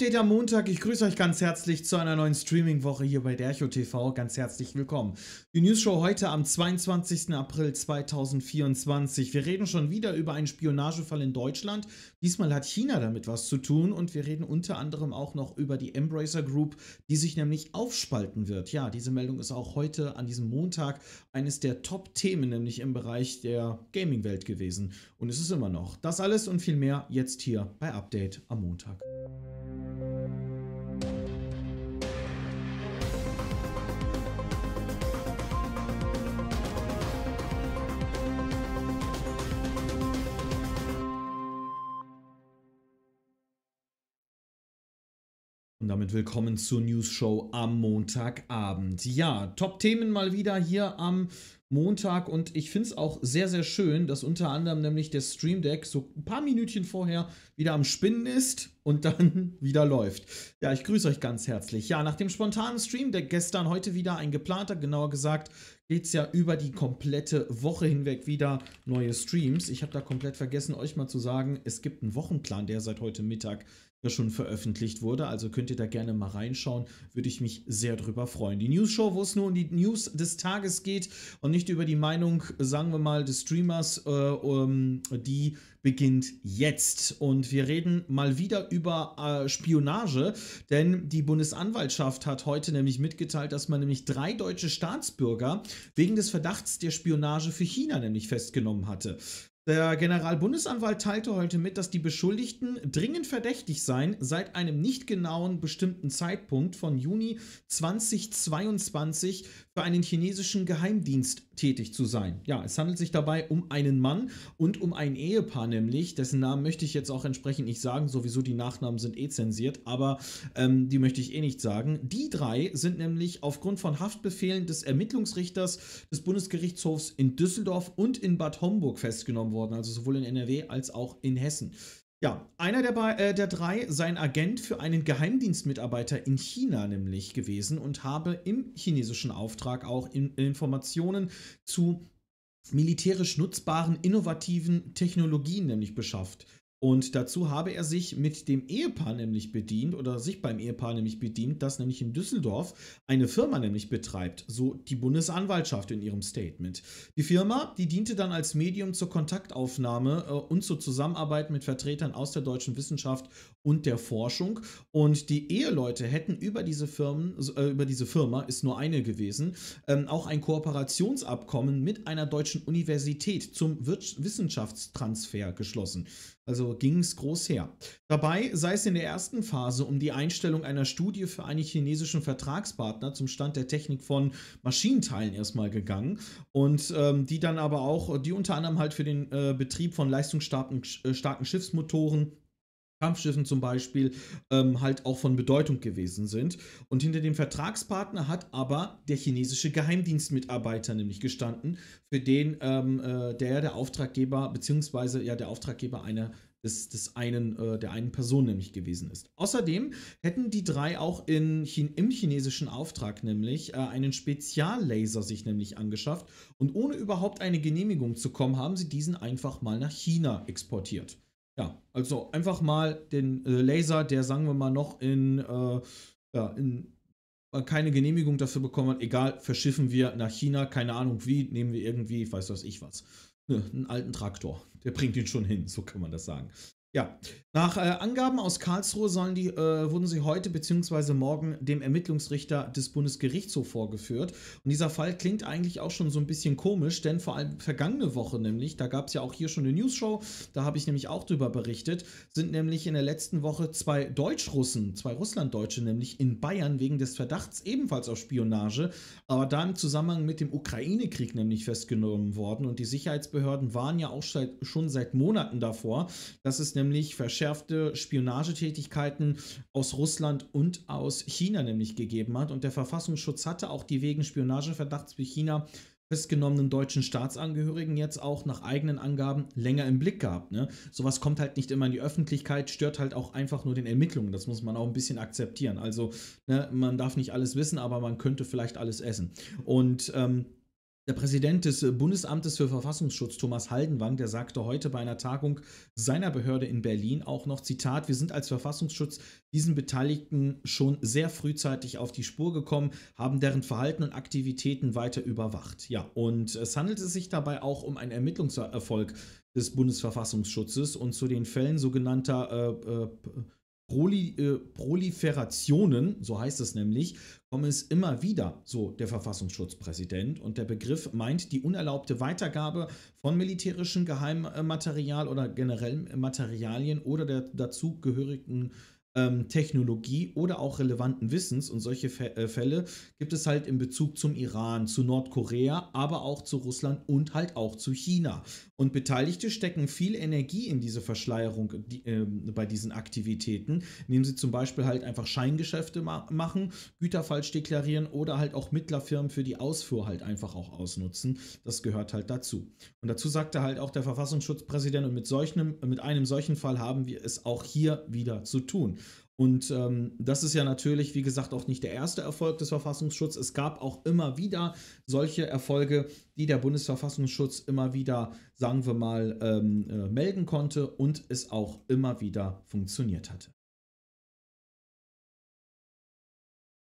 Update am Montag. Ich grüße euch ganz herzlich zu einer neuen Streaming-Woche hier bei Dercho TV. Ganz herzlich willkommen. Die News-Show heute am 22. April 2024. Wir reden schon wieder über einen Spionagefall in Deutschland. Diesmal hat China damit was zu tun und wir reden unter anderem auch noch über die Embracer Group, die sich nämlich aufspalten wird. Ja, diese Meldung ist auch heute an diesem Montag eines der Top-Themen, nämlich im Bereich der Gaming-Welt gewesen. Und es ist immer noch. Das alles und viel mehr jetzt hier bei Update am Montag. Und damit willkommen zur News Show am Montagabend. Ja, Top-Themen mal wieder hier am Montag und ich finde es auch sehr, sehr schön, dass unter anderem nämlich der Stream Deck so ein paar Minütchen vorher wieder am Spinnen ist und dann wieder läuft. Ja, ich grüße euch ganz herzlich. Ja, nach dem spontanen Stream Deck gestern, heute wieder ein geplanter, genauer gesagt, geht es ja über die komplette Woche hinweg wieder neue Streams. Ich habe da komplett vergessen, euch mal zu sagen, es gibt einen Wochenplan, der seit heute Mittag ja schon veröffentlicht wurde. Also könnt ihr da gerne mal reinschauen. Würde ich mich sehr drüber freuen. Die News Show, wo es nur um die News des Tages geht und nicht über die Meinung, sagen wir mal, des Streamers, äh, um, die beginnt jetzt. Und wir reden mal wieder über äh, Spionage, denn die Bundesanwaltschaft hat heute nämlich mitgeteilt, dass man nämlich drei deutsche Staatsbürger wegen des Verdachts der Spionage für China nämlich festgenommen hatte. Der Generalbundesanwalt teilte heute mit, dass die Beschuldigten dringend verdächtig seien, seit einem nicht genauen bestimmten Zeitpunkt von Juni 2022 für einen chinesischen Geheimdienst tätig zu sein. Ja, es handelt sich dabei um einen Mann und um ein Ehepaar, nämlich dessen Namen möchte ich jetzt auch entsprechend nicht sagen, sowieso die Nachnamen sind eh zensiert, aber ähm, die möchte ich eh nicht sagen. Die drei sind nämlich aufgrund von Haftbefehlen des Ermittlungsrichters des Bundesgerichtshofs in Düsseldorf und in Bad Homburg festgenommen worden worden, also sowohl in NRW als auch in Hessen. Ja, einer der, äh, der, drei sei ein Agent für einen Geheimdienstmitarbeiter in China nämlich gewesen und habe im chinesischen Auftrag auch in äh, Informationen zu militärisch nutzbaren, innovativen Technologien nämlich beschafft. Und dazu habe er sich mit dem Ehepaar nämlich bedient oder sich beim Ehepaar nämlich bedient, das nämlich in Düsseldorf eine Firma nämlich betreibt, so die Bundesanwaltschaft in ihrem Statement. Die Firma, die diente dann als Medium zur Kontaktaufnahme äh, und zur Zusammenarbeit mit Vertretern aus der deutschen Wissenschaft und der Forschung. Und die Eheleute hätten über diese Firmen, äh, über diese Firma ist nur eine gewesen, ähm, auch ein Kooperationsabkommen mit einer deutschen Universität zum Wissenschaftstransfer geschlossen. Also ging es groß her. Dabei sei es in der ersten Phase um die Einstellung einer Studie für einen chinesischen Vertragspartner zum Stand der Technik von Maschinenteilen erstmal gegangen und ähm, die dann aber auch, die unter anderem halt für den äh, Betrieb von leistungsstarken äh, starken Schiffsmotoren Kampfschiffen zum Beispiel ähm, halt auch von Bedeutung gewesen sind. Und hinter dem Vertragspartner hat aber der chinesische Geheimdienstmitarbeiter nämlich gestanden, für den ähm, äh, der der Auftraggeber beziehungsweise ja der Auftraggeber einer des, des einen äh, der einen Person nämlich gewesen ist. Außerdem hätten die drei auch in Chin im chinesischen Auftrag nämlich äh, einen Speziallaser sich nämlich angeschafft und ohne überhaupt eine Genehmigung zu kommen, haben sie diesen einfach mal nach China exportiert. Ja, also einfach mal den äh, Laser, der sagen wir mal noch in, äh, ja, in äh, keine Genehmigung dafür bekommen hat, egal, verschiffen wir nach China, keine Ahnung wie, nehmen wir irgendwie, weiß was ich was, ne, einen alten Traktor. Der bringt ihn schon hin, so kann man das sagen. Ja, nach äh, Angaben aus Karlsruhe sollen die, äh, wurden sie heute bzw. morgen dem Ermittlungsrichter des Bundesgerichtshofs vorgeführt. Und dieser Fall klingt eigentlich auch schon so ein bisschen komisch, denn vor allem vergangene Woche nämlich, da gab es ja auch hier schon eine News-Show, da habe ich nämlich auch drüber berichtet, sind nämlich in der letzten Woche zwei Deutschrussen, zwei Russlanddeutsche nämlich in Bayern wegen des Verdachts ebenfalls auf Spionage, aber da im Zusammenhang mit dem Ukraine-Krieg nämlich festgenommen worden. Und die Sicherheitsbehörden waren ja auch seit, schon seit Monaten davor, dass es nämlich nämlich verschärfte Spionagetätigkeiten aus Russland und aus China nämlich gegeben hat. Und der Verfassungsschutz hatte auch die wegen Spionageverdachts für China festgenommenen deutschen Staatsangehörigen jetzt auch nach eigenen Angaben länger im Blick gehabt. Ne? Sowas kommt halt nicht immer in die Öffentlichkeit, stört halt auch einfach nur den Ermittlungen. Das muss man auch ein bisschen akzeptieren. Also ne, man darf nicht alles wissen, aber man könnte vielleicht alles essen. Und ähm, der Präsident des äh, Bundesamtes für Verfassungsschutz, Thomas Haldenwang, der sagte heute bei einer Tagung seiner Behörde in Berlin auch noch, Zitat, wir sind als Verfassungsschutz diesen Beteiligten schon sehr frühzeitig auf die Spur gekommen, haben deren Verhalten und Aktivitäten weiter überwacht. Ja, und es handelte sich dabei auch um einen Ermittlungserfolg des Bundesverfassungsschutzes und zu den Fällen sogenannter äh, äh, Proli, äh, Proliferationen, so heißt es nämlich, kommen es immer wieder, so der Verfassungsschutzpräsident. Und der Begriff meint die unerlaubte Weitergabe von militärischem Geheimmaterial oder generellen Materialien oder der dazugehörigen ähm, Technologie oder auch relevanten Wissens. Und solche äh, Fälle gibt es halt in Bezug zum Iran, zu Nordkorea, aber auch zu Russland und halt auch zu China. Und Beteiligte stecken viel Energie in diese Verschleierung die, äh, bei diesen Aktivitäten, indem sie zum Beispiel halt einfach Scheingeschäfte ma machen, Güter falsch deklarieren oder halt auch Mittlerfirmen für die Ausfuhr halt einfach auch ausnutzen. Das gehört halt dazu. Und dazu sagte halt auch der Verfassungsschutzpräsident, und mit, solchen, mit einem solchen Fall haben wir es auch hier wieder zu tun. Und ähm, das ist ja natürlich, wie gesagt, auch nicht der erste Erfolg des Verfassungsschutzes. Es gab auch immer wieder solche Erfolge, die der Bundesverfassungsschutz immer wieder, sagen wir mal, ähm, äh, melden konnte und es auch immer wieder funktioniert hatte.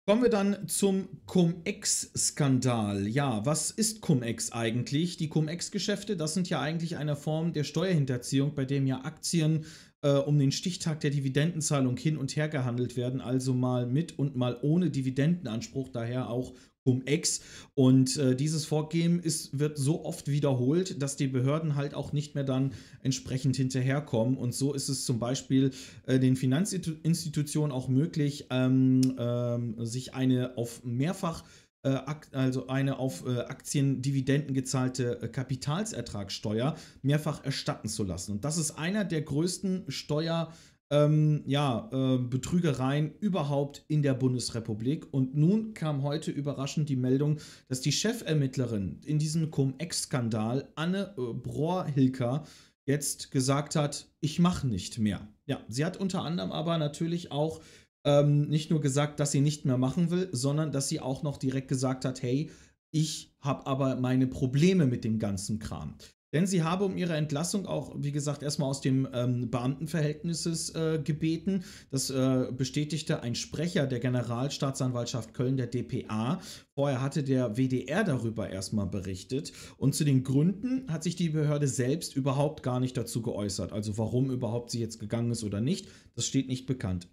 Kommen wir dann zum Cum-Ex-Skandal. Ja, was ist Cum-Ex eigentlich? Die Cum-Ex-Geschäfte, das sind ja eigentlich eine Form der Steuerhinterziehung, bei dem ja Aktien äh, um den Stichtag der Dividendenzahlung hin und her gehandelt werden, also mal mit und mal ohne Dividendenanspruch, daher auch Cum-Ex. Und äh, dieses Vorgehen ist, wird so oft wiederholt, dass die Behörden halt auch nicht mehr dann entsprechend hinterherkommen. Und so ist es zum Beispiel äh, den Finanzinstitutionen auch möglich, ähm, ähm, sich eine auf mehrfach äh, äh, also eine auf äh, Aktiendividenden gezahlte äh, Kapitalsertragssteuer mehrfach erstatten zu lassen. Und das ist einer der größten Steuer- ähm, ja, äh, Betrügereien überhaupt in der Bundesrepublik. Und nun kam heute überraschend die Meldung, dass die Chefermittlerin in diesem Cum-Ex-Skandal, Anne äh, Brohr-Hilker, jetzt gesagt hat, ich mache nicht mehr. Ja, sie hat unter anderem aber natürlich auch ähm, nicht nur gesagt, dass sie nicht mehr machen will, sondern dass sie auch noch direkt gesagt hat, hey, ich habe aber meine Probleme mit dem ganzen Kram. Denn sie habe um ihre Entlassung auch, wie gesagt, erstmal aus dem ähm, Beamtenverhältnisses äh, gebeten. Das äh, bestätigte ein Sprecher der Generalstaatsanwaltschaft Köln, der DPA. Vorher hatte der WDR darüber erstmal berichtet. Und zu den Gründen hat sich die Behörde selbst überhaupt gar nicht dazu geäußert. Also warum überhaupt sie jetzt gegangen ist oder nicht, das steht nicht bekannt.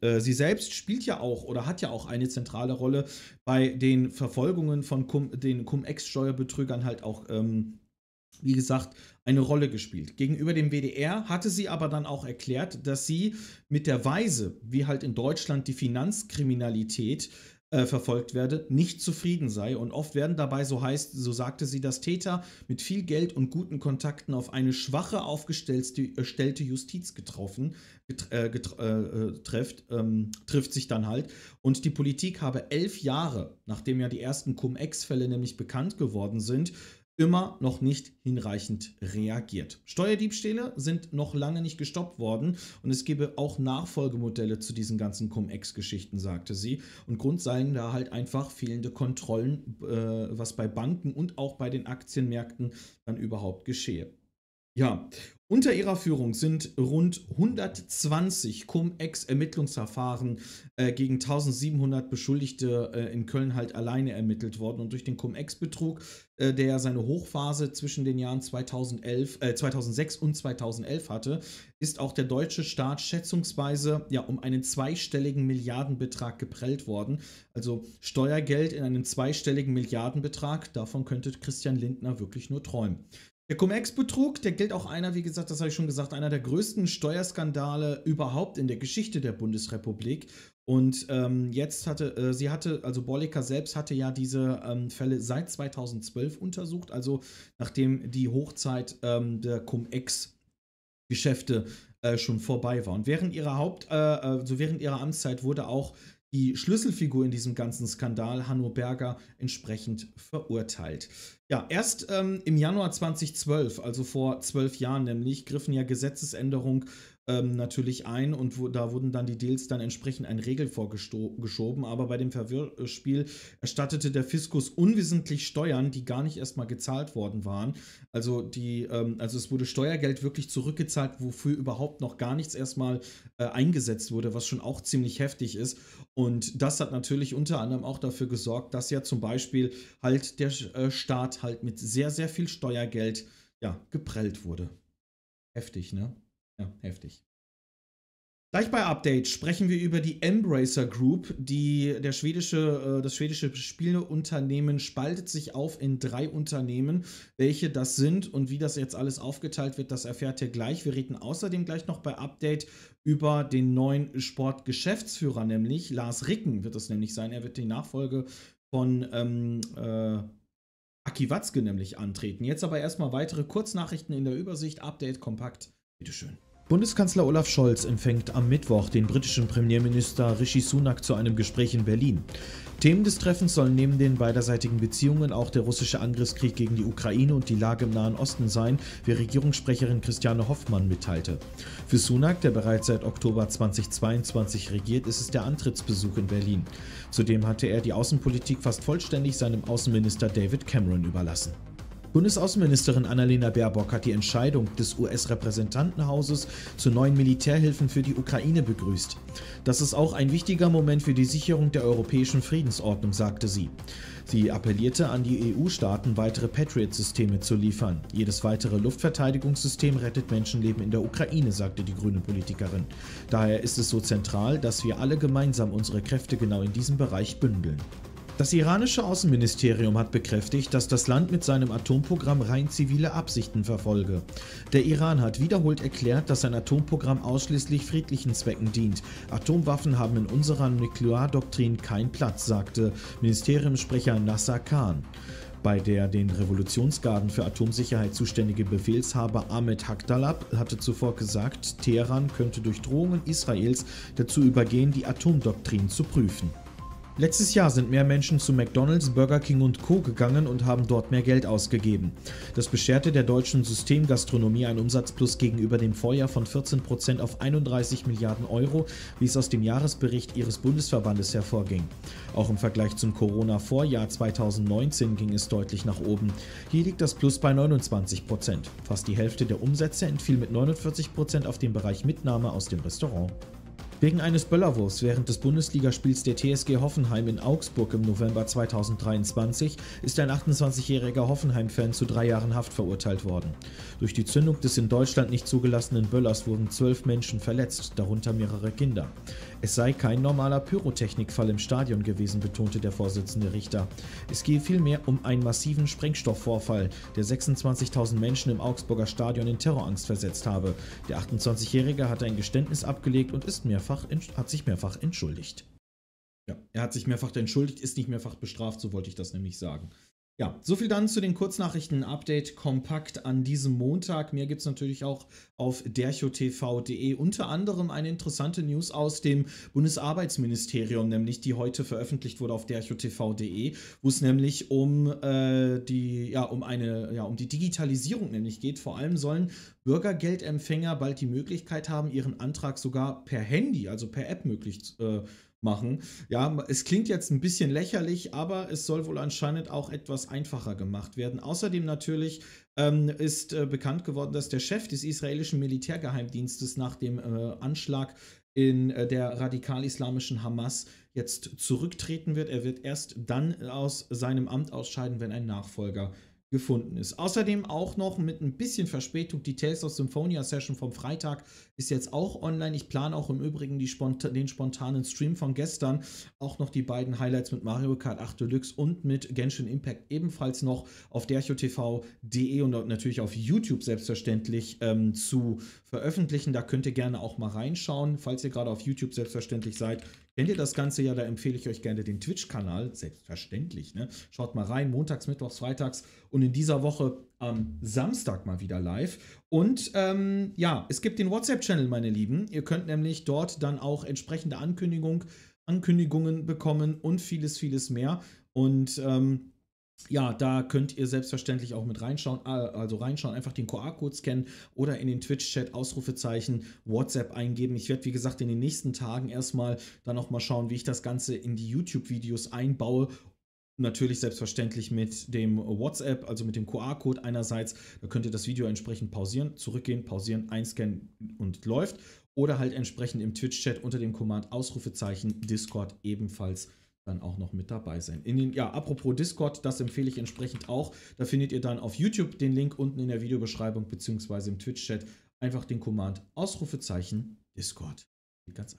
Äh, sie selbst spielt ja auch oder hat ja auch eine zentrale Rolle bei den Verfolgungen von Cum, den Cum-Ex-Steuerbetrügern halt auch, ähm, wie gesagt, eine Rolle gespielt. Gegenüber dem WDR hatte sie aber dann auch erklärt, dass sie mit der Weise, wie halt in Deutschland die Finanzkriminalität äh, verfolgt werde, nicht zufrieden sei und oft werden dabei, so heißt, so sagte sie, dass Täter mit viel Geld und guten Kontakten auf eine schwache aufgestellte äh, Justiz getroffen, äh, äh, äh, trifft, ähm, trifft sich dann halt. Und die Politik habe elf Jahre, nachdem ja die ersten Cum-Ex-Fälle nämlich bekannt geworden sind, immer noch nicht hinreichend reagiert. Steuerdiebstähle sind noch lange nicht gestoppt worden und es gebe auch Nachfolgemodelle zu diesen ganzen Cum-Ex-Geschichten, sagte sie. Und Grund seien da halt einfach fehlende Kontrollen, äh, was bei Banken und auch bei den Aktienmärkten dann überhaupt geschehe. Ja, unter ihrer Führung sind rund 120 Cum-Ex-Ermittlungsverfahren äh, gegen 1700 Beschuldigte äh, in Köln halt alleine ermittelt worden. Und durch den Cum-Ex-Betrug, äh, der seine Hochphase zwischen den Jahren 2011, 2006 äh, und 2011 hatte, ist auch der deutsche Staat schätzungsweise ja, um einen zweistelligen Milliardenbetrag geprellt worden. Also Steuergeld in einem zweistelligen Milliardenbetrag, davon könnte Christian Lindner wirklich nur träumen. Der Cum-Ex-Betrug, der gilt auch einer, wie gesagt, das habe ich schon gesagt, einer der größten Steuerskandale überhaupt in der Geschichte der Bundesrepublik. Und ähm, jetzt hatte, äh, sie hatte, also Borlecker selbst hatte ja diese ähm, Fälle seit 2012 untersucht, also nachdem die Hochzeit ähm, der Cum-Ex-Geschäfte äh, schon vorbei war. Und während ihrer Haupt, äh, äh also während ihrer Amtszeit wurde auch die Schlüsselfigur in diesem ganzen Skandal, Hanno Berger, entsprechend verurteilt. Ja, erst ähm, im Januar 2012, also vor zwölf Jahren nämlich, griffen ja Gesetzesänderungen ähm, natürlich ein und wo, da wurden dann die Deals dann entsprechend ein Regel vorgeschoben. Aber bei dem Verwirrspiel erstattete der Fiskus unwissentlich Steuern, die gar nicht erstmal gezahlt worden waren. Also, die, ähm, also es wurde Steuergeld wirklich zurückgezahlt, wofür überhaupt noch gar nichts erstmal äh, eingesetzt wurde, was schon auch ziemlich heftig ist. Und das hat natürlich unter anderem auch dafür gesorgt, dass ja zum Beispiel halt der äh, Staat halt mit sehr, sehr viel Steuergeld ja, geprellt wurde. Heftig, ne? Ja, heftig. Gleich bei Update sprechen wir über die Embracer Group. Die, der schwedische, äh, das schwedische Spieleunternehmen spaltet sich auf in drei Unternehmen. Welche das sind und wie das jetzt alles aufgeteilt wird, das erfährt ihr gleich. Wir reden außerdem gleich noch bei Update über den neuen Sportgeschäftsführer, nämlich Lars Ricken wird es nämlich sein. Er wird die Nachfolge von ähm, äh, Aki Watzke nämlich antreten. Jetzt aber erstmal weitere Kurznachrichten in der Übersicht. Update kompakt Bitteschön. Bundeskanzler Olaf Scholz empfängt am Mittwoch den britischen Premierminister Rishi Sunak zu einem Gespräch in Berlin. Themen des Treffens sollen neben den beiderseitigen Beziehungen auch der russische Angriffskrieg gegen die Ukraine und die Lage im Nahen Osten sein, wie Regierungssprecherin Christiane Hoffmann mitteilte. Für Sunak, der bereits seit Oktober 2022 regiert, ist es der Antrittsbesuch in Berlin. Zudem hatte er die Außenpolitik fast vollständig seinem Außenminister David Cameron überlassen. Bundesaußenministerin Annalena Baerbock hat die Entscheidung des US-Repräsentantenhauses zu neuen Militärhilfen für die Ukraine begrüßt. Das ist auch ein wichtiger Moment für die Sicherung der europäischen Friedensordnung, sagte sie. Sie appellierte an die EU-Staaten, weitere Patriot-Systeme zu liefern. Jedes weitere Luftverteidigungssystem rettet Menschenleben in der Ukraine, sagte die grüne Politikerin. Daher ist es so zentral, dass wir alle gemeinsam unsere Kräfte genau in diesem Bereich bündeln. Das iranische Außenministerium hat bekräftigt, dass das Land mit seinem Atomprogramm rein zivile Absichten verfolge. Der Iran hat wiederholt erklärt, dass sein Atomprogramm ausschließlich friedlichen Zwecken dient. Atomwaffen haben in unserer Nukleardoktrin keinen Platz, sagte Ministeriumssprecher Nasser Khan. Bei der den Revolutionsgarden für Atomsicherheit zuständige Befehlshaber Ahmed Hakdalab hatte zuvor gesagt, Teheran könnte durch Drohungen Israels dazu übergehen, die Atomdoktrin zu prüfen. Letztes Jahr sind mehr Menschen zu McDonald's, Burger King und Co. gegangen und haben dort mehr Geld ausgegeben. Das bescherte der deutschen Systemgastronomie einen Umsatzplus gegenüber dem Vorjahr von 14 auf 31 Milliarden Euro, wie es aus dem Jahresbericht ihres Bundesverbandes hervorging. Auch im Vergleich zum Corona-Vorjahr 2019 ging es deutlich nach oben. Hier liegt das Plus bei 29 Fast die Hälfte der Umsätze entfiel mit 49 auf den Bereich Mitnahme aus dem Restaurant. Wegen eines Böllerwurfs während des Bundesligaspiels der TSG Hoffenheim in Augsburg im November 2023 ist ein 28-jähriger Hoffenheim-Fan zu drei Jahren Haft verurteilt worden. Durch die Zündung des in Deutschland nicht zugelassenen Böllers wurden zwölf Menschen verletzt, darunter mehrere Kinder. Es sei kein normaler Pyrotechnikfall im Stadion gewesen, betonte der Vorsitzende Richter. Es gehe vielmehr um einen massiven Sprengstoffvorfall, der 26.000 Menschen im Augsburger Stadion in Terrorangst versetzt habe. Der 28-Jährige hat ein Geständnis abgelegt und ist mehrfach, hat sich mehrfach entschuldigt. Ja, er hat sich mehrfach entschuldigt, ist nicht mehrfach bestraft, so wollte ich das nämlich sagen. Ja, soviel dann zu den Kurznachrichten. Update kompakt an diesem Montag. Mehr gibt es natürlich auch auf derchotv.de. Unter anderem eine interessante News aus dem Bundesarbeitsministerium, nämlich die heute veröffentlicht wurde auf derchotv.de, wo es nämlich um äh, die, ja, um eine, ja, um die Digitalisierung nämlich geht. Vor allem sollen Bürgergeldempfänger bald die Möglichkeit haben, ihren Antrag sogar per Handy, also per App möglich zu äh, machen. Ja, es klingt jetzt ein bisschen lächerlich, aber es soll wohl anscheinend auch etwas einfacher gemacht werden. Außerdem natürlich ähm, ist äh, bekannt geworden, dass der Chef des israelischen Militärgeheimdienstes nach dem äh, Anschlag in äh, der radikal-islamischen Hamas jetzt zurücktreten wird. Er wird erst dann aus seinem Amt ausscheiden, wenn ein Nachfolger äh, gefunden ist. Außerdem auch noch mit ein bisschen Verspätung die Tales of Symphonia Session vom Freitag ist jetzt auch online. Ich plane auch im Übrigen Spontan den spontanen Stream von gestern. Auch noch die beiden Highlights mit Mario Kart 8 Deluxe und mit Genshin Impact ebenfalls noch auf derchotv.de und natürlich auf YouTube selbstverständlich ähm, zu veröffentlichen. Da könnt ihr gerne auch mal reinschauen. Falls ihr gerade auf YouTube selbstverständlich seid, Kennt ihr das Ganze ja, da empfehle ich euch gerne den Twitch-Kanal, selbstverständlich. Ne? Schaut mal rein, montags, mittwochs, freitags und in dieser Woche am Samstag mal wieder live. Und ähm, ja, es gibt den WhatsApp-Channel, meine Lieben. Ihr könnt nämlich dort dann auch entsprechende Ankündigung, Ankündigungen bekommen und vieles, vieles mehr. Und ähm, ja, da könnt ihr selbstverständlich auch mit reinschauen, äh, also reinschauen, einfach den QR-Code scannen oder in den Twitch-Chat Ausrufezeichen WhatsApp eingeben. Ich werde, wie gesagt, in den nächsten Tagen erstmal dann nochmal schauen, wie ich das Ganze in die YouTube-Videos einbaue Natürlich selbstverständlich mit dem WhatsApp, also mit dem QR-Code einerseits. Da könnt ihr das Video entsprechend pausieren, zurückgehen, pausieren, einscannen und läuft. Oder halt entsprechend im Twitch-Chat unter dem Command Ausrufezeichen Discord ebenfalls dann auch noch mit dabei sein. In den, ja, apropos Discord, das empfehle ich entsprechend auch. Da findet ihr dann auf YouTube den Link unten in der Videobeschreibung bzw. im Twitch-Chat einfach den Command Ausrufezeichen Discord. ganz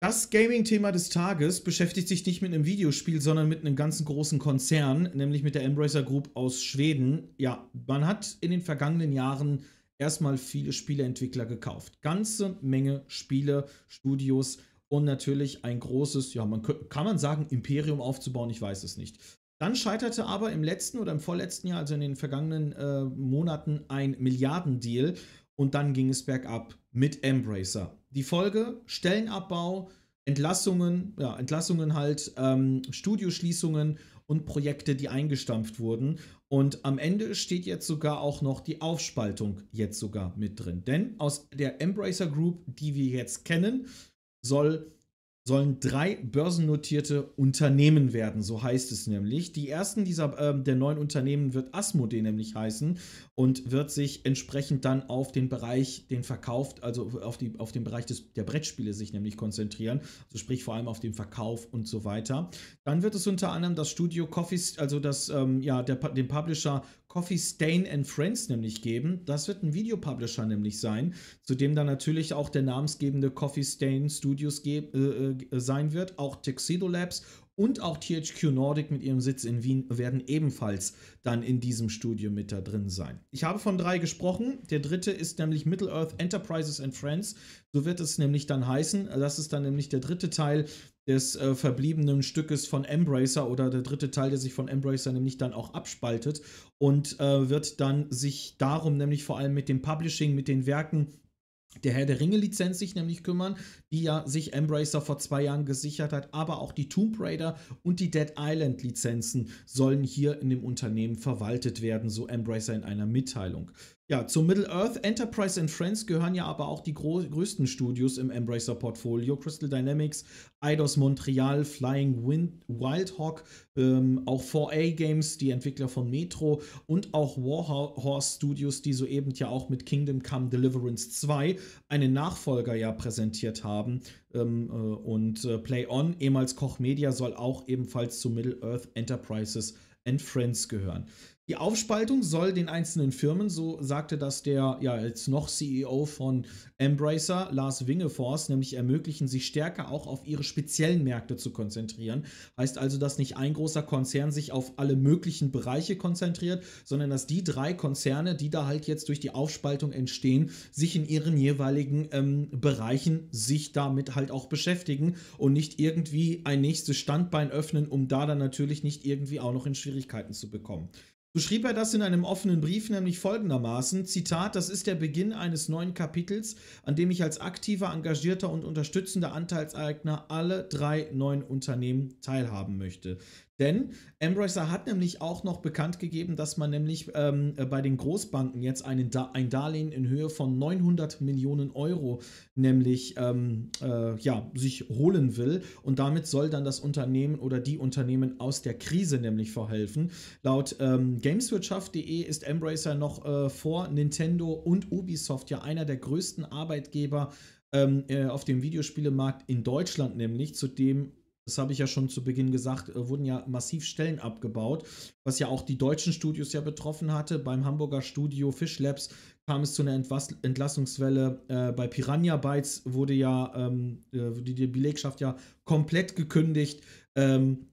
Das Gaming-Thema des Tages beschäftigt sich nicht mit einem Videospiel, sondern mit einem ganzen großen Konzern, nämlich mit der Embracer Group aus Schweden. Ja, man hat in den vergangenen Jahren erstmal viele Spieleentwickler gekauft. Ganze Menge Spiele, Studios und natürlich ein großes, ja, man kann man sagen, Imperium aufzubauen, ich weiß es nicht. Dann scheiterte aber im letzten oder im vorletzten Jahr, also in den vergangenen äh, Monaten, ein Milliardendeal und dann ging es bergab mit Embracer. Die Folge: Stellenabbau, Entlassungen, ja, Entlassungen halt, ähm, Studioschließungen und Projekte, die eingestampft wurden. Und am Ende steht jetzt sogar auch noch die Aufspaltung jetzt sogar mit drin. Denn aus der Embracer Group, die wir jetzt kennen, soll sollen drei börsennotierte Unternehmen werden, so heißt es nämlich. Die ersten dieser äh, der neuen Unternehmen wird Asmodee nämlich heißen und wird sich entsprechend dann auf den Bereich, den Verkauf, also auf, die, auf den Bereich des, der Brettspiele sich nämlich konzentrieren, also sprich vor allem auf den Verkauf und so weiter. Dann wird es unter anderem das Studio Coffee, also das, ähm, ja, der, den Publisher Coffee Stain and Friends nämlich geben. Das wird ein Videopublisher nämlich sein, zu dem dann natürlich auch der namensgebende Coffee Stain Studios äh, äh, sein wird. Auch Tuxedo Labs und auch THQ Nordic mit ihrem Sitz in Wien werden ebenfalls dann in diesem Studio mit da drin sein. Ich habe von drei gesprochen. Der dritte ist nämlich Middle-earth Enterprises and Friends. So wird es nämlich dann heißen. Das ist dann nämlich der dritte Teil des äh, verbliebenen Stückes von Embracer oder der dritte Teil, der sich von Embracer nämlich dann auch abspaltet und äh, wird dann sich darum nämlich vor allem mit dem Publishing, mit den Werken der Herr der Ringe-Lizenz sich nämlich kümmern, die ja sich Embracer vor zwei Jahren gesichert hat, aber auch die Tomb Raider und die Dead Island-Lizenzen sollen hier in dem Unternehmen verwaltet werden, so Embracer in einer Mitteilung. Ja, zu Middle-earth, Enterprise and Friends gehören ja aber auch die größten Studios im Embracer-Portfolio. Crystal Dynamics, Eidos Montreal, Flying Wind, Hawk, ähm, auch 4A Games, die Entwickler von Metro und auch Warhorse Studios, die soeben ja auch mit Kingdom Come Deliverance 2 einen Nachfolger ja präsentiert haben. Ähm, äh, und äh, Play On, ehemals Koch Media, soll auch ebenfalls zu Middle-earth Enterprises and Friends gehören. Die Aufspaltung soll den einzelnen Firmen, so sagte das der ja jetzt noch CEO von Embracer, Lars Wingefors, nämlich ermöglichen, sich stärker auch auf ihre speziellen Märkte zu konzentrieren. Heißt also, dass nicht ein großer Konzern sich auf alle möglichen Bereiche konzentriert, sondern dass die drei Konzerne, die da halt jetzt durch die Aufspaltung entstehen, sich in ihren jeweiligen ähm, Bereichen sich damit halt auch beschäftigen und nicht irgendwie ein nächstes Standbein öffnen, um da dann natürlich nicht irgendwie auch noch in Schwierigkeiten zu bekommen beschrieb er das in einem offenen Brief nämlich folgendermaßen, Zitat, das ist der Beginn eines neuen Kapitels, an dem ich als aktiver, engagierter und unterstützender Anteilseigner alle drei neuen Unternehmen teilhaben möchte. Denn Embracer hat nämlich auch noch bekannt gegeben, dass man nämlich ähm, äh, bei den Großbanken jetzt einen da ein Darlehen in Höhe von 900 Millionen Euro nämlich ähm, äh, ja, sich holen will. Und damit soll dann das Unternehmen oder die Unternehmen aus der Krise nämlich verhelfen. Laut ähm, Gameswirtschaft.de ist Embracer noch äh, vor Nintendo und Ubisoft ja einer der größten Arbeitgeber ähm, äh, auf dem Videospielemarkt in Deutschland, nämlich zudem das habe ich ja schon zu Beginn gesagt, äh, wurden ja massiv Stellen abgebaut, was ja auch die deutschen Studios ja betroffen hatte. Beim Hamburger Studio Fish Labs kam es zu einer Entwas Entlassungswelle. Äh, bei Piranha Bytes wurde ja ähm, äh, die, Belegschaft ja komplett gekündigt. Ähm,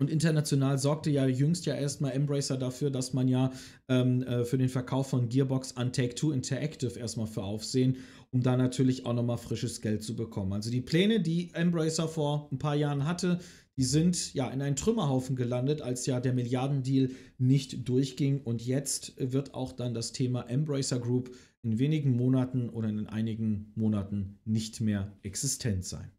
und international sorgte ja jüngst ja erstmal Embracer dafür, dass man ja ähm, äh, für den Verkauf von Gearbox an Take-Two Interactive erstmal für Aufsehen, um da natürlich auch nochmal frisches Geld zu bekommen. Also die Pläne, die Embracer vor ein paar Jahren hatte, die sind ja in einen Trümmerhaufen gelandet, als ja der Milliardendeal nicht durchging. Und jetzt wird auch dann das Thema Embracer Group in wenigen Monaten oder in einigen Monaten nicht mehr existent sein.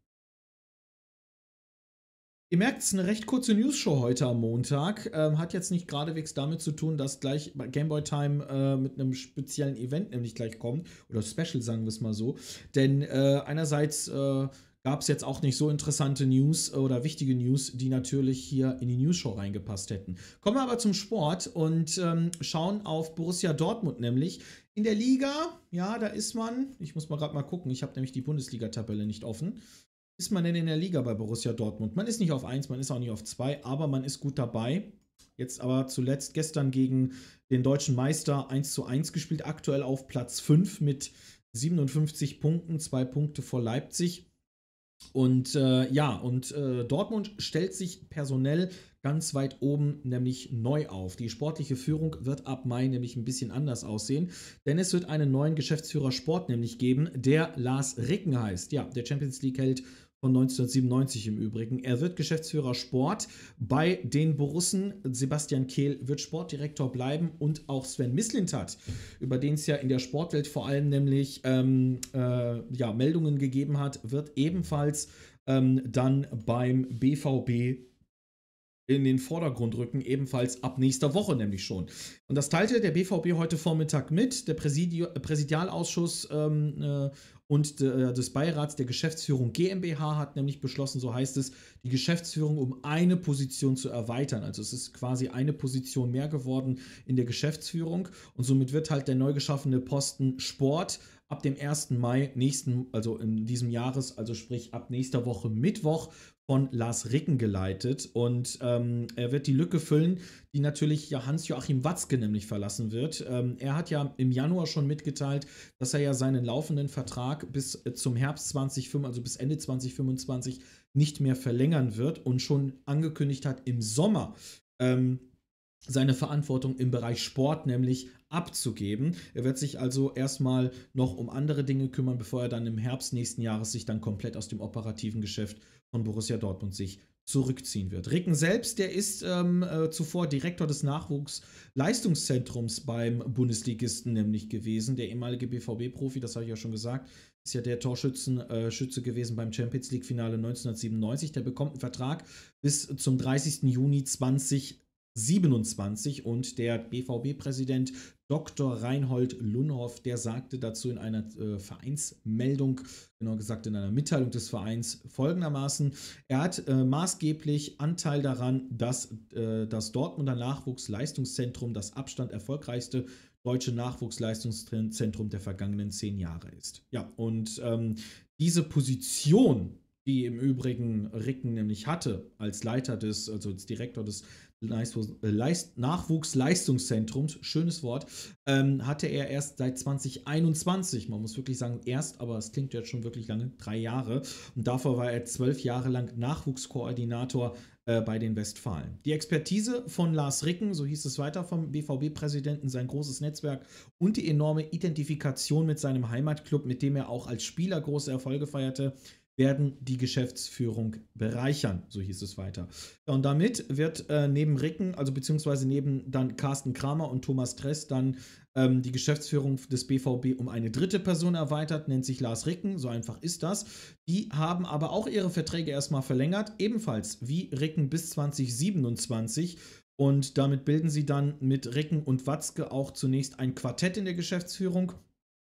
Ihr merkt, es ist eine recht kurze News-Show heute am Montag. Ähm, hat jetzt nicht geradewegs damit zu tun, dass gleich Gameboy Time äh, mit einem speziellen Event nämlich gleich kommt. Oder Special, sagen wir es mal so. Denn äh, einerseits äh, gab es jetzt auch nicht so interessante News äh, oder wichtige News, die natürlich hier in die News-Show reingepasst hätten. Kommen wir aber zum Sport und ähm, schauen auf Borussia Dortmund nämlich. In der Liga, ja, da ist man. Ich muss mal gerade mal gucken. Ich habe nämlich die Bundesliga-Tabelle nicht offen ist man denn in der Liga bei Borussia Dortmund? Man ist nicht auf 1, man ist auch nicht auf 2, aber man ist gut dabei. Jetzt aber zuletzt gestern gegen den deutschen Meister 1 zu 1 gespielt, aktuell auf Platz 5 mit 57 Punkten, zwei Punkte vor Leipzig. Und äh, ja, und äh, Dortmund stellt sich personell ganz weit oben nämlich neu auf. Die sportliche Führung wird ab Mai nämlich ein bisschen anders aussehen, denn es wird einen neuen Geschäftsführer Sport nämlich geben, der Lars Ricken heißt. Ja, der Champions league hält von 1997 im Übrigen. Er wird Geschäftsführer Sport bei den Borussen. Sebastian Kehl wird Sportdirektor bleiben und auch Sven Mislintat, über den es ja in der Sportwelt vor allem nämlich ähm, äh, ja, Meldungen gegeben hat, wird ebenfalls ähm, dann beim BVB in den Vordergrund rücken, ebenfalls ab nächster Woche nämlich schon. Und das teilte der BVB heute Vormittag mit. Der Präsidio Präsidialausschuss ähm, äh, und äh, des Beirats der Geschäftsführung GmbH hat nämlich beschlossen, so heißt es, die Geschäftsführung um eine Position zu erweitern. Also es ist quasi eine Position mehr geworden in der Geschäftsführung und somit wird halt der neu geschaffene Posten Sport ab dem 1. Mai nächsten, also in diesem Jahres, also sprich ab nächster Woche Mittwoch von Lars Ricken geleitet und ähm, er wird die Lücke füllen, die natürlich ja Hans-Joachim Watzke nämlich verlassen wird. Ähm, er hat ja im Januar schon mitgeteilt, dass er ja seinen laufenden Vertrag bis äh, zum Herbst 2025, also bis Ende 2025 nicht mehr verlängern wird und schon angekündigt hat, im Sommer ähm, seine Verantwortung im Bereich Sport nämlich abzugeben. Er wird sich also erstmal noch um andere Dinge kümmern, bevor er dann im Herbst nächsten Jahres sich dann komplett aus dem operativen Geschäft von Borussia Dortmund sich zurückziehen wird. Ricken selbst, der ist ähm, äh, zuvor Direktor des Nachwuchsleistungszentrums beim Bundesligisten nämlich gewesen. Der ehemalige BVB-Profi, das habe ich ja schon gesagt, ist ja der Torschütze äh, gewesen beim Champions League-Finale 1997. Der bekommt einen Vertrag bis zum 30. Juni 20 27 und der BVB-Präsident Dr. Reinhold Lunhoff, der sagte dazu in einer äh, Vereinsmeldung, genau gesagt in einer Mitteilung des Vereins folgendermaßen, er hat äh, maßgeblich Anteil daran, dass äh, das Dortmunder Nachwuchsleistungszentrum das Abstand erfolgreichste deutsche Nachwuchsleistungszentrum der vergangenen zehn Jahre ist. Ja, und ähm, diese Position die im Übrigen Ricken nämlich hatte, als Leiter des, also als Direktor des äh, Nachwuchsleistungszentrums, schönes Wort, ähm, hatte er erst seit 2021. Man muss wirklich sagen, erst, aber es klingt jetzt schon wirklich lange, drei Jahre. Und davor war er zwölf Jahre lang Nachwuchskoordinator äh, bei den Westfalen. Die Expertise von Lars Ricken, so hieß es weiter vom BVB-Präsidenten, sein großes Netzwerk und die enorme Identifikation mit seinem Heimatclub, mit dem er auch als Spieler große Erfolge feierte, werden die Geschäftsführung bereichern, so hieß es weiter. Und damit wird äh, neben Ricken, also beziehungsweise neben dann Carsten Kramer und Thomas Tress dann ähm, die Geschäftsführung des BVB um eine dritte Person erweitert, nennt sich Lars Ricken, so einfach ist das. Die haben aber auch ihre Verträge erstmal verlängert, ebenfalls wie Ricken bis 2027. Und damit bilden sie dann mit Ricken und Watzke auch zunächst ein Quartett in der Geschäftsführung.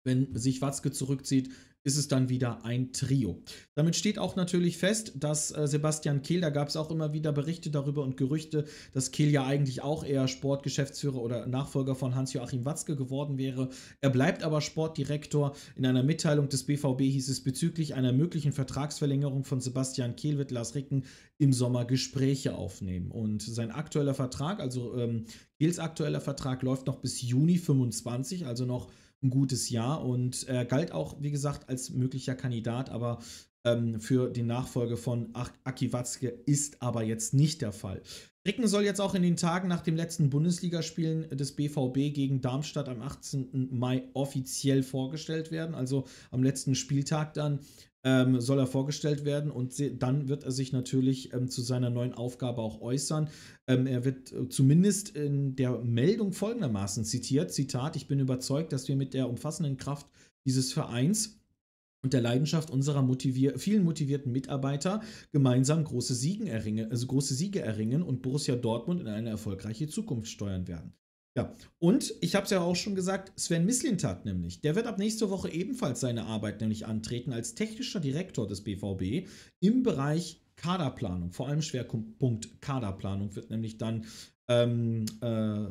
Wenn sich Watzke zurückzieht, ist es dann wieder ein Trio. Damit steht auch natürlich fest, dass äh, Sebastian Kehl, da gab es auch immer wieder Berichte darüber und Gerüchte, dass Kehl ja eigentlich auch eher Sportgeschäftsführer oder Nachfolger von Hans-Joachim Watzke geworden wäre. Er bleibt aber Sportdirektor. In einer Mitteilung des BVB hieß es, bezüglich einer möglichen Vertragsverlängerung von Sebastian Kehl wird Lars Ricken im Sommer Gespräche aufnehmen. Und sein aktueller Vertrag, also ähm, Kehls aktueller Vertrag, läuft noch bis Juni 25, also noch ein gutes Jahr und äh, galt auch, wie gesagt, als möglicher Kandidat, aber ähm, für den Nachfolge von Aki Watzke ist aber jetzt nicht der Fall. Ricken soll jetzt auch in den Tagen nach dem letzten Bundesligaspielen des BVB gegen Darmstadt am 18. Mai offiziell vorgestellt werden, also am letzten Spieltag dann ähm, soll er vorgestellt werden und dann wird er sich natürlich ähm, zu seiner neuen Aufgabe auch äußern. Ähm, er wird äh, zumindest in der Meldung folgendermaßen zitiert, Zitat, ich bin überzeugt, dass wir mit der umfassenden Kraft dieses Vereins und der Leidenschaft unserer motivier vielen motivierten Mitarbeiter gemeinsam große, Siegen erringen, also große Siege erringen und Borussia Dortmund in eine erfolgreiche Zukunft steuern werden. Ja, und ich habe es ja auch schon gesagt, Sven Mislintat nämlich, der wird ab nächster Woche ebenfalls seine Arbeit nämlich antreten als technischer Direktor des BVB im Bereich Kaderplanung, vor allem Schwerpunkt Kaderplanung wird nämlich dann ähm, äh,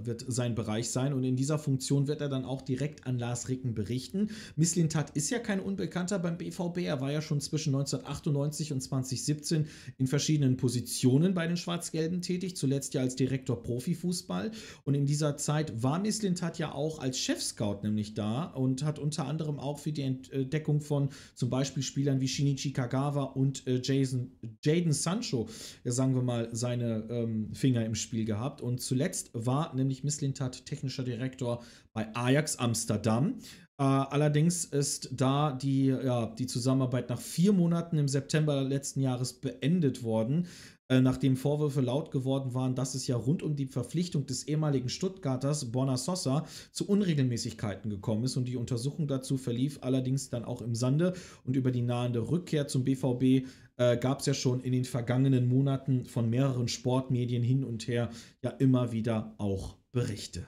wird sein Bereich sein. Und in dieser Funktion wird er dann auch direkt an Lars Ricken berichten. Mislintat ist ja kein Unbekannter beim BVB. Er war ja schon zwischen 1998 und 2017 in verschiedenen Positionen bei den Schwarz-Gelben tätig, zuletzt ja als Direktor Profifußball. Und in dieser Zeit war Mislintat ja auch als Chef-Scout nämlich da und hat unter anderem auch für die Entdeckung von zum Beispiel Spielern wie Shinichi Kagawa und äh, Jason, Jaden Sancho, ja sagen wir mal, seine ähm, Finger im Spiel gehabt. Und und zuletzt war nämlich Miss Lintat technischer Direktor bei Ajax Amsterdam. Äh, allerdings ist da die, ja, die Zusammenarbeit nach vier Monaten im September letzten Jahres beendet worden äh, nachdem Vorwürfe laut geworden waren, dass es ja rund um die Verpflichtung des ehemaligen Stuttgarters Borna Sosa zu Unregelmäßigkeiten gekommen ist und die Untersuchung dazu verlief allerdings dann auch im Sande und über die nahende Rückkehr zum BVB äh, gab es ja schon in den vergangenen Monaten von mehreren Sportmedien hin und her ja immer wieder auch Berichte.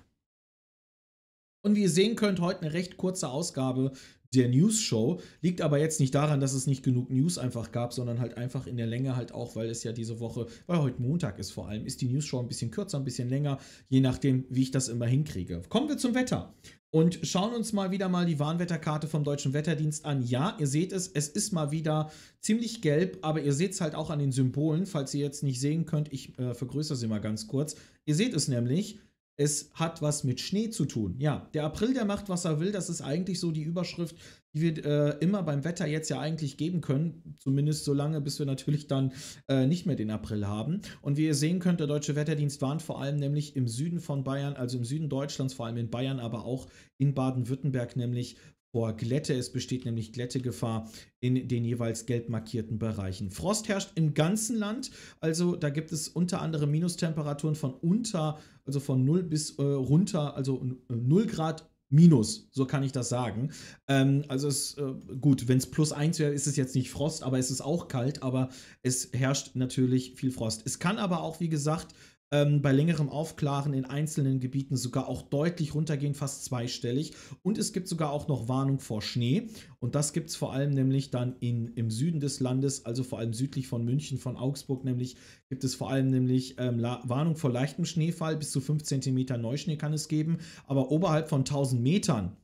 Und wie ihr sehen könnt, heute eine recht kurze Ausgabe der News-Show. Liegt aber jetzt nicht daran, dass es nicht genug News einfach gab, sondern halt einfach in der Länge halt auch, weil es ja diese Woche, weil heute Montag ist vor allem, ist die News-Show ein bisschen kürzer, ein bisschen länger, je nachdem, wie ich das immer hinkriege. Kommen wir zum Wetter und schauen uns mal wieder mal die Warnwetterkarte vom Deutschen Wetterdienst an. Ja, ihr seht es, es ist mal wieder ziemlich gelb, aber ihr seht es halt auch an den Symbolen. Falls ihr jetzt nicht sehen könnt, ich äh, vergrößere sie mal ganz kurz. Ihr seht es nämlich, es hat was mit Schnee zu tun. Ja, der April, der macht, was er will. Das ist eigentlich so die Überschrift, die wir äh, immer beim Wetter jetzt ja eigentlich geben können. Zumindest so lange, bis wir natürlich dann äh, nicht mehr den April haben. Und wie ihr sehen könnt, der Deutsche Wetterdienst warnt vor allem nämlich im Süden von Bayern, also im Süden Deutschlands, vor allem in Bayern, aber auch in Baden-Württemberg, nämlich vor Glätte. Es besteht nämlich Glättegefahr in den jeweils gelb markierten Bereichen. Frost herrscht im ganzen Land, also da gibt es unter anderem Minustemperaturen von unter also von 0 bis äh, runter, also 0 äh, Grad minus, so kann ich das sagen. Ähm, also es, äh, gut, wenn es plus 1 wäre, ist es jetzt nicht Frost, aber es ist auch kalt, aber es herrscht natürlich viel Frost. Es kann aber auch, wie gesagt, ähm, bei längerem Aufklaren in einzelnen Gebieten sogar auch deutlich runtergehen, fast zweistellig. Und es gibt sogar auch noch Warnung vor Schnee. Und das gibt es vor allem nämlich dann in, im Süden des Landes, also vor allem südlich von München, von Augsburg, nämlich gibt es vor allem nämlich ähm, Warnung vor leichtem Schneefall. Bis zu 5 cm Neuschnee kann es geben. Aber oberhalb von 1000 Metern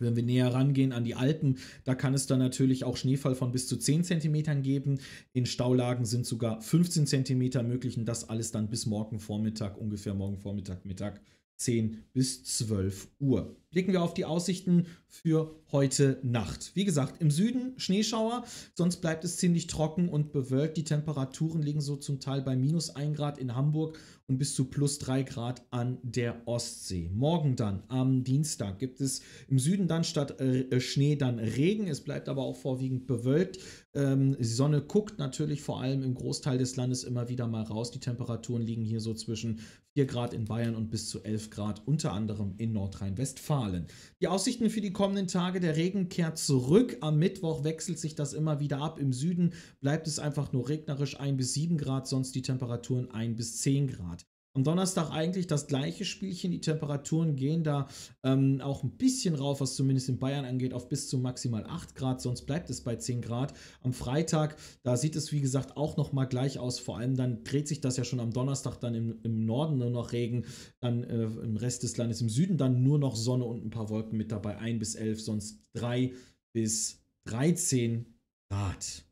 wenn wir näher rangehen an die Alpen, da kann es dann natürlich auch Schneefall von bis zu 10 cm geben. In Staulagen sind sogar 15 cm möglich und das alles dann bis morgen Vormittag, ungefähr morgen Vormittag, Mittag 10 bis 12 Uhr blicken wir auf die Aussichten für heute Nacht. Wie gesagt, im Süden Schneeschauer, sonst bleibt es ziemlich trocken und bewölkt. Die Temperaturen liegen so zum Teil bei minus 1 Grad in Hamburg und bis zu plus 3 Grad an der Ostsee. Morgen dann, am Dienstag, gibt es im Süden dann statt äh, Schnee dann Regen. Es bleibt aber auch vorwiegend bewölkt. Ähm, die Sonne guckt natürlich vor allem im Großteil des Landes immer wieder mal raus. Die Temperaturen liegen hier so zwischen 4 Grad in Bayern und bis zu 11 Grad unter anderem in Nordrhein-Westfalen. Westfalen. Die Aussichten für die kommenden Tage, der Regen kehrt zurück. Am Mittwoch wechselt sich das immer wieder ab. Im Süden bleibt es einfach nur regnerisch 1 bis 7 Grad, sonst die Temperaturen 1 bis 10 Grad. Am Donnerstag eigentlich das gleiche Spielchen. Die Temperaturen gehen da ähm, auch ein bisschen rauf, was zumindest in Bayern angeht, auf bis zu maximal 8 Grad. Sonst bleibt es bei 10 Grad. Am Freitag, da sieht es wie gesagt auch nochmal gleich aus. Vor allem dann dreht sich das ja schon am Donnerstag dann im, im Norden nur noch Regen. Dann äh, im Rest des Landes im Süden dann nur noch Sonne und ein paar Wolken mit dabei. 1 bis 11, sonst 3 bis 13 Grad.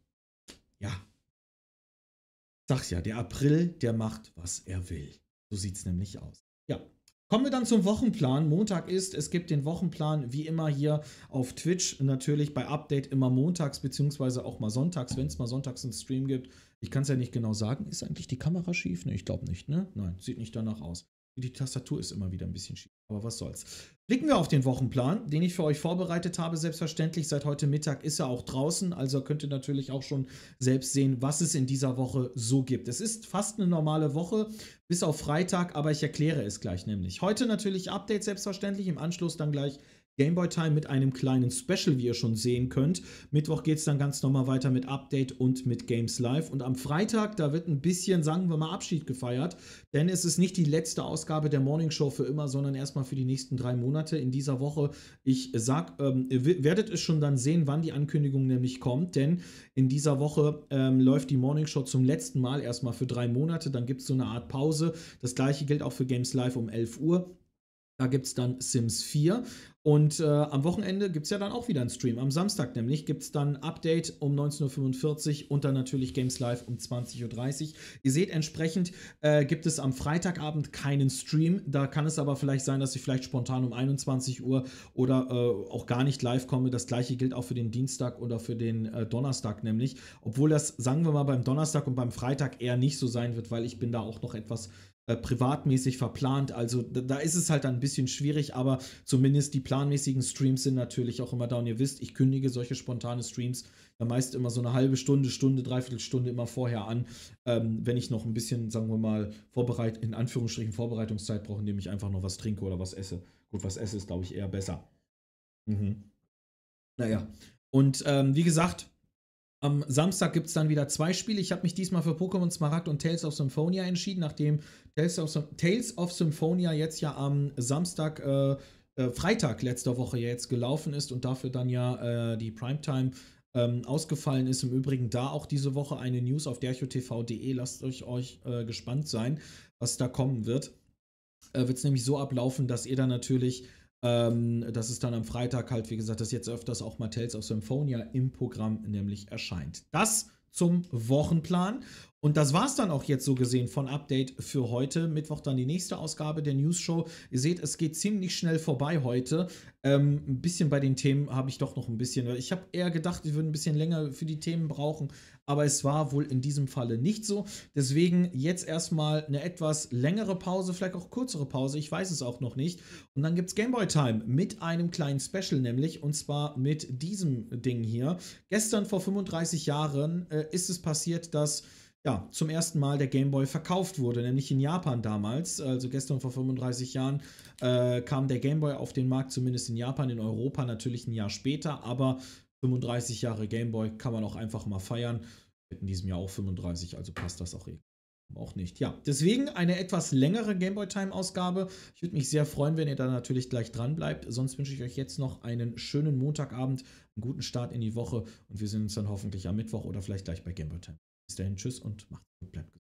Ja. Sag's ja, der April, der macht, was er will. So sieht es nämlich aus. Ja. Kommen wir dann zum Wochenplan. Montag ist, es gibt den Wochenplan wie immer hier auf Twitch. Natürlich bei Update immer montags, beziehungsweise auch mal sonntags, wenn es mal sonntags einen Stream gibt. Ich kann es ja nicht genau sagen. Ist eigentlich die Kamera schief? Ne, ich glaube nicht, ne? Nein, sieht nicht danach aus. Die Tastatur ist immer wieder ein bisschen schief. Aber was soll's. Blicken wir auf den Wochenplan, den ich für euch vorbereitet habe. Selbstverständlich, seit heute Mittag ist er auch draußen, also könnt ihr natürlich auch schon selbst sehen, was es in dieser Woche so gibt. Es ist fast eine normale Woche, bis auf Freitag, aber ich erkläre es gleich nämlich. Heute natürlich Update, selbstverständlich, im Anschluss dann gleich Gameboy Time mit einem kleinen Special, wie ihr schon sehen könnt. Mittwoch geht es dann ganz normal weiter mit Update und mit Games Live. Und am Freitag, da wird ein bisschen, sagen wir mal, Abschied gefeiert, denn es ist nicht die letzte Ausgabe der Morning Show für immer, sondern erstmal für die nächsten drei Monate in dieser Woche. Ich sag, ähm, ihr werdet es schon dann sehen, wann die Ankündigung nämlich kommt, denn in dieser Woche ähm, läuft die Morning Show zum letzten Mal erstmal für drei Monate. Dann gibt es so eine Art Pause. Das gleiche gilt auch für Games Live um 11 Uhr. Da gibt es dann Sims 4. Und äh, am Wochenende gibt es ja dann auch wieder einen Stream. Am Samstag nämlich gibt es dann Update um 19.45 Uhr und dann natürlich Games Live um 20.30 Uhr. Ihr seht, entsprechend äh, gibt es am Freitagabend keinen Stream. Da kann es aber vielleicht sein, dass ich vielleicht spontan um 21 Uhr oder äh, auch gar nicht live komme. Das gleiche gilt auch für den Dienstag oder für den äh, Donnerstag nämlich. Obwohl das, sagen wir mal, beim Donnerstag und beim Freitag eher nicht so sein wird, weil ich bin da auch noch etwas äh, privatmäßig verplant. Also da, da, ist es halt ein bisschen schwierig, aber zumindest die planmäßigen Streams sind natürlich auch immer da. Und ihr wisst, ich kündige solche spontane Streams ja meist immer so eine halbe Stunde, Stunde, dreiviertel Stunde immer vorher an, ähm, wenn ich noch ein bisschen, sagen wir mal, vorbereit in Anführungsstrichen Vorbereitungszeit brauche, indem ich einfach noch was trinke oder was esse. Gut, was esse ist, glaube ich, eher besser. Mhm. Naja. Und ähm, wie gesagt, am Samstag gibt es dann wieder zwei Spiele. Ich habe mich diesmal für Pokémon Smaragd und Tales of Symphonia entschieden, nachdem Tales of, Tales of Symphonia jetzt ja am Samstag, äh, äh, Freitag letzter Woche ja jetzt gelaufen ist und dafür dann ja äh, die Primetime ähm, ausgefallen ist. Im Übrigen da auch diese Woche eine News auf derchotv.de. Lasst euch, euch äh, gespannt sein, was da kommen wird. Äh, wird es nämlich so ablaufen, dass ihr dann natürlich ähm, das ist dann am Freitag halt, wie gesagt, dass jetzt öfters auch mal Tales of Symphonia im Programm nämlich erscheint. Das zum Wochenplan. Und das war's dann auch jetzt so gesehen von Update für heute. Mittwoch dann die nächste Ausgabe der News Show. Ihr seht, es geht ziemlich schnell vorbei heute. Ähm, ein bisschen bei den Themen habe ich doch noch ein bisschen. Äh, ich habe eher gedacht, wir würden ein bisschen länger für die Themen brauchen, aber es war wohl in diesem Falle nicht so. Deswegen jetzt erstmal eine etwas längere Pause, vielleicht auch kürzere Pause, ich weiß es auch noch nicht. Und dann gibt's Gameboy Time mit einem kleinen Special, nämlich und zwar mit diesem Ding hier. Gestern vor 35 Jahren äh, ist es passiert, dass ja, zum ersten Mal der Game Boy verkauft wurde, nämlich in Japan damals, also gestern vor 35 Jahren, äh, kam der Game Boy auf den Markt, zumindest in Japan, in Europa natürlich ein Jahr später, aber 35 Jahre Game Boy kann man auch einfach mal feiern. In diesem Jahr auch 35, also passt das auch eh. Auch nicht. Ja, deswegen eine etwas längere Gameboy Time Ausgabe. Ich würde mich sehr freuen, wenn ihr da natürlich gleich dran bleibt. Sonst wünsche ich euch jetzt noch einen schönen Montagabend, einen guten Start in die Woche und wir sehen uns dann hoffentlich am Mittwoch oder vielleicht gleich bei Gameboy Time. Bis dahin, tschüss und macht's gut, bleibt gesund.